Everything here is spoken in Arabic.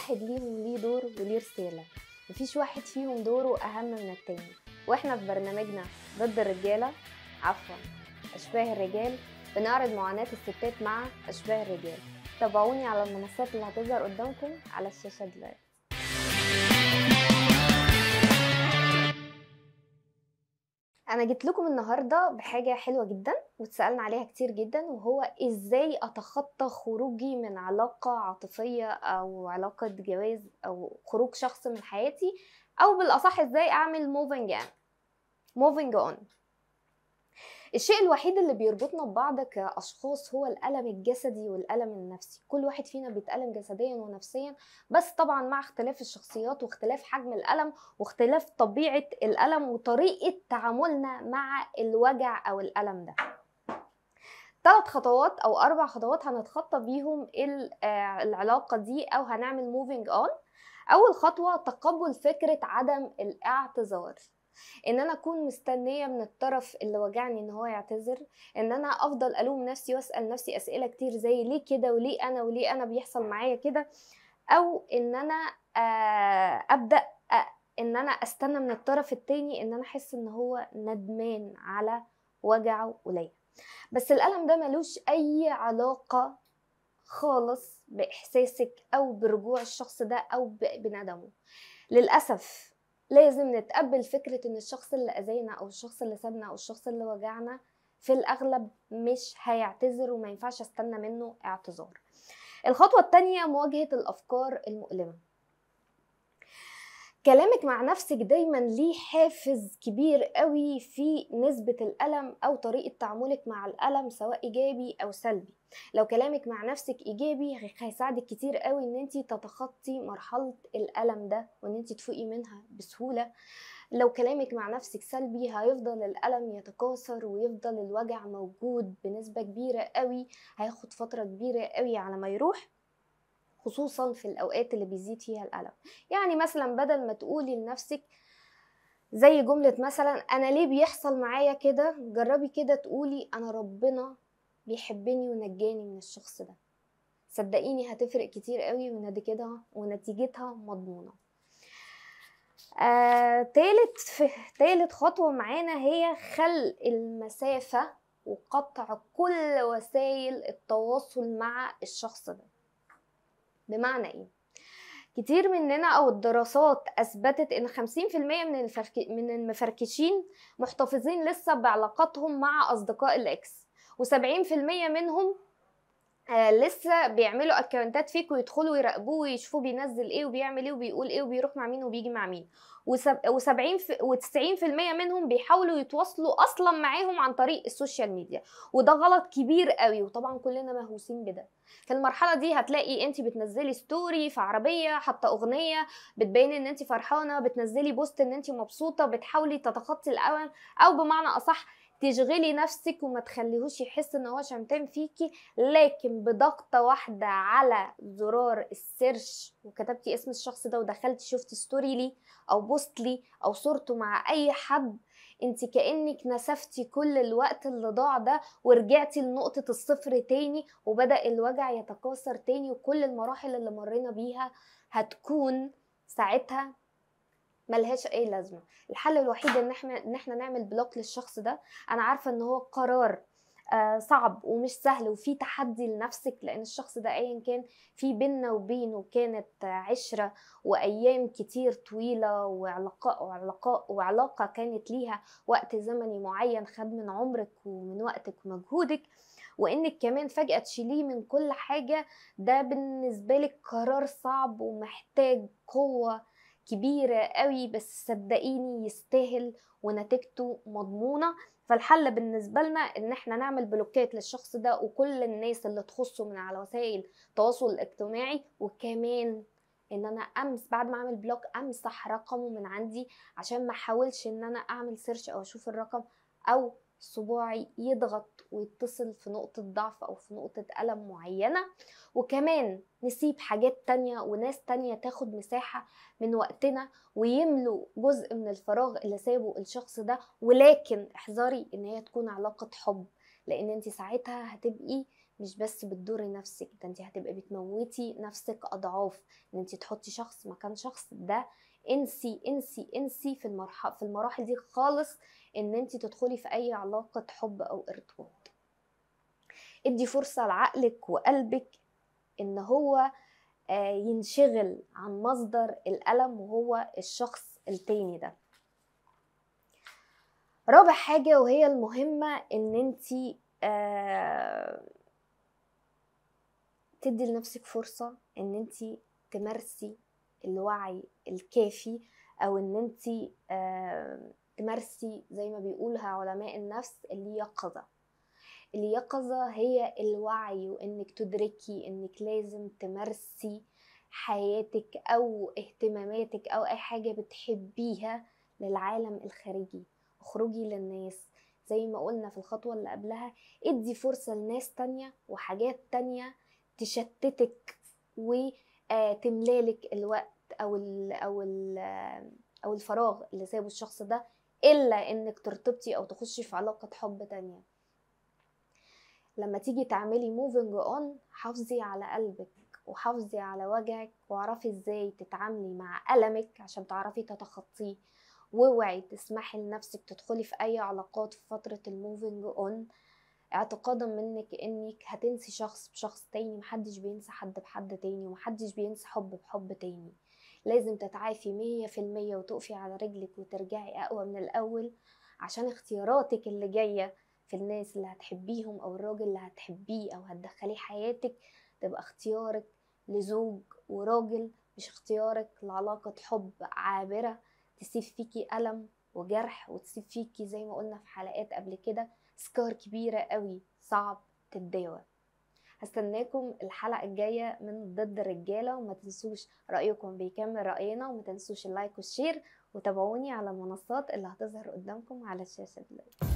واحد ليهم ليه دور وليه رسالة مفيش واحد فيهم دوره أهم من التاني وإحنا في برنامجنا ضد الرجالة عفوا أشباه الرجال بنعرض معاناة الستات مع أشباه الرجال تابعوني على المنصات اللي هتظهر قدامكم على الشاشة دلوقتي انا جيت لكم النهارده بحاجه حلوه جدا واتسالنا عليها كتير جدا وهو ازاي اتخطى خروجي من علاقه عاطفيه او علاقه جواز او خروج شخص من حياتي او بالاصح ازاي اعمل موفينج ان موفينج اون الشيء الوحيد اللي بيربطنا ببعض كاشخاص هو الالم الجسدي والالم النفسي كل واحد فينا بيتالم جسديا ونفسيا بس طبعا مع اختلاف الشخصيات واختلاف حجم الالم واختلاف طبيعه الالم وطريقه تعاملنا مع الوجع او الالم ده ثلاث خطوات او اربع خطوات هنتخطى بيهم آه، العلاقه دي او هنعمل موفينج اون اول خطوه تقبل فكره عدم الاعتذار ان انا اكون مستنيه من الطرف اللي وجعني ان هو يعتذر ان انا افضل الوم نفسي واسال نفسي اسئله كتير زي ليه كده وليه انا وليه انا بيحصل معايا كده او ان انا آه، ابدا ان انا استنى من الطرف التاني ان انا احس ان هو ندمان على وجعه وليا بس الالم ده ملوش اي علاقه خالص باحساسك او برجوع الشخص ده او بندمه للاسف لازم نتقبل فكرة ان الشخص اللي اذانا او الشخص اللي سابنا او الشخص اللي وجعنا في الاغلب مش هيعتذر وما ينفعش استنى منه اعتذار الخطوة الثانية مواجهة الافكار المؤلمة كلامك مع نفسك دايما ليه حافز كبير قوي في نسبة الألم أو طريقة تعاملك مع الألم سواء إيجابي أو سلبي لو كلامك مع نفسك إيجابي هيساعدك كتير قوي إن أنت تتخطي مرحلة الألم ده وإن أنت تفوقي منها بسهولة لو كلامك مع نفسك سلبي هيفضل الألم يتكاثر ويفضل الوجع موجود بنسبة كبيرة قوي هياخد فترة كبيرة قوي على ما يروح خصوصا في الأوقات اللي بيزيد فيها الألم يعني مثلا بدل ما تقولي لنفسك زي جملة مثلا أنا ليه بيحصل معايا كده جربي كده تقولي أنا ربنا بيحبني ونجاني من الشخص ده صدقيني هتفرق كتير قوي كده ونتيجتها مضمونة آه، تالت في تالت خطوة معانا هي خلق المسافة وقطع كل وسائل التواصل مع الشخص ده بمعنى ايه كتير مننا او الدراسات اثبتت ان 50% من الفرك... من المفركشين محتفظين لسه بعلاقاتهم مع اصدقاء الاكس و70% منهم آه لسه بيعملوا اكونتات فيك ويدخلوا يراقبوه ويشوفوه بينزل ايه وبيعمل ايه وبيقول ايه وبيروح مع مين وبيجي مع مين و70 و90% منهم بيحاولوا يتواصلوا اصلا معاهم عن طريق السوشيال ميديا وده غلط كبير قوي وطبعا كلنا مهووسين بده في المرحله دي هتلاقي انت بتنزلي ستوري في عربيه حتى اغنيه بتبيني ان انت فرحانه بتنزلي بوست ان انت مبسوطه بتحاولي تتخطي الاول او بمعنى اصح تشغلي نفسك وما تخليهوش يحس ان هو شمتان فيكي لكن بضغطه واحده على زرار السيرش وكتبتي اسم الشخص ده ودخلتي شفتي ستوري ليه او بوست ليه او صورته مع اي حد انت كانك نسفتي كل الوقت اللي ضاع ده ورجعتي لنقطه الصفر تاني وبدا الوجع يتكاثر تاني وكل المراحل اللي مرينا بيها هتكون ساعتها ملهاش اي لازمه الحل الوحيد ان احنا ان احنا نعمل بلوك للشخص ده انا عارفه ان هو قرار آه، صعب ومش سهل وفي تحدي لنفسك لان الشخص ده ايا كان في بينا وبينه كانت عشره وايام كتير طويله وعلاقه وعلاقه وعلاقه كانت ليها وقت زمني معين خد من عمرك ومن وقتك ومجهودك وانك كمان فجاه تشيليه من كل حاجه ده بالنسبه لك قرار صعب ومحتاج قوه كبيرة قوي بس صدقيني يستاهل ونتيجته مضمونة فالحل بالنسبة لنا ان احنا نعمل بلوكات للشخص ده وكل الناس اللي تخصه من على وسائل التواصل الاجتماعي وكمان ان انا امس بعد ما اعمل بلوك امسح رقمه من عندي عشان ما احاولش ان انا اعمل سيرش او اشوف الرقم او صباعي يضغط ويتصل في نقطة ضعف أو في نقطة ألم معينة وكمان نسيب حاجات تانية وناس تانية تاخد مساحة من وقتنا ويملوا جزء من الفراغ اللي سابه الشخص ده ولكن احذري ان هي تكون علاقة حب لان انت ساعتها هتبقي مش بس بتضري نفسك ده انت هتبقي بتموتي نفسك اضعاف ان انت تحطي شخص مكان شخص ده انسي انسي انسي في المرحله في المراحل دي خالص ان انت تدخلي في اي علاقه حب او ارتباط ادي فرصه لعقلك وقلبك ان هو آه، ينشغل عن مصدر الالم وهو الشخص التاني ده رابع حاجه وهي المهمه ان انت آه، تدي لنفسك فرصه ان انت تمارسي الوعي الكافي او ان انت تمارسي زي ما بيقولها علماء النفس اليقظه اليقظه هي الوعي وانك تدركي انك لازم تمارسي حياتك او اهتماماتك او اي حاجه بتحبيها للعالم الخارجي اخرجي للناس زي ما قلنا في الخطوه اللي قبلها ادي فرصه لناس تانية وحاجات تانية تشتتك و آه، تملالك الوقت او الـ او الـ او الفراغ اللي سابه الشخص ده الا انك ترتبطي او تخشي في علاقه حب تانية لما تيجي تعملي موفينج اون حافظي على قلبك وحافظي على وجهك واعرفي ازاي تتعاملي مع ألمك عشان تعرفي تتخطيه واوعي تسمحي لنفسك تدخلي في اي علاقات في فتره الموفينج اون اعتقادا منك انك هتنسي شخص بشخص تاني محدش بينسى حد بحد تاني ومحدش بينسى حب بحب تاني لازم تتعافي مية في المية وتقفي على رجلك وترجعي اقوى من الاول عشان اختياراتك اللي جاية في الناس اللي هتحبيهم او الراجل اللي هتحبيه او هتدخليه حياتك تبقى اختيارك لزوج وراجل مش اختيارك لعلاقة حب عابرة تسيب فيكي ألم وجرح وتسيب فيكي زي ما قلنا في حلقات قبل كده سكار كبيرة قوي صعب تتداوى هستناكم الحلقة الجاية من ضد الرجالة وما تنسوش رأيكم بيكمل رأينا وما تنسوش اللايك والشير وتابعوني على المنصات اللي هتظهر قدامكم على الشاشة دلوقتي